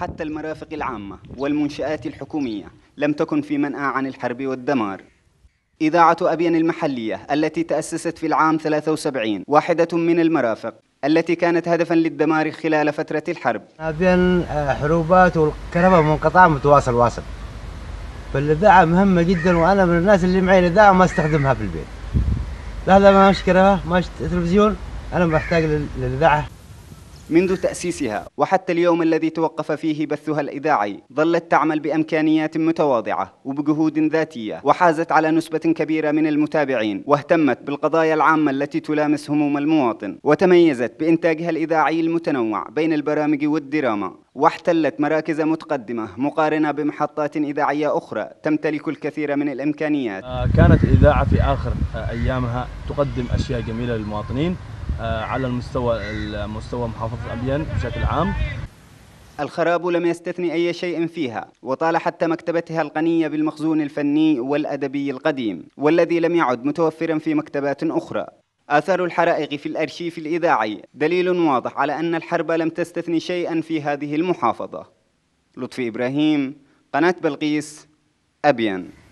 حتى المرافق العامة والمنشآت الحكومية لم تكن في منأى عن الحرب والدمار إذاعة أبين المحلية التي تأسست في العام 73 واحدة من المرافق التي كانت هدفا للدمار خلال فترة الحرب أبين حروبات والكهرباء منقطعة متواصل واصل فالإذاعة مهمة جدا وأنا من الناس اللي معي الإذاعة ما استخدمها في البيت لا لا ما أشكرها ما أشت... تلفزيون أنا محتاج للإذاعة منذ تأسيسها وحتى اليوم الذي توقف فيه بثها الإذاعي ظلت تعمل بإمكانيات متواضعة وبجهود ذاتية وحازت على نسبة كبيرة من المتابعين واهتمت بالقضايا العامة التي تلامس هموم المواطن وتميزت بإنتاجها الإذاعي المتنوع بين البرامج والدراما واحتلت مراكز متقدمة مقارنة بمحطات إذاعية أخرى تمتلك الكثير من الإمكانيات آه، كانت إذاعة في آخر آه، أيامها تقدم أشياء جميلة للمواطنين آه، على المستوى مستوى محافظة أبيان بشكل عام الخراب لم يستثني أي شيء فيها وطال حتى مكتبتها الغنية بالمخزون الفني والأدبي القديم والذي لم يعد متوفرا في مكتبات أخرى آثار الحرائق في الأرشيف الإذاعي دليل واضح على أن الحرب لم تستثني شيئا في هذه المحافظة لطفي إبراهيم قناة بلقيس أبيان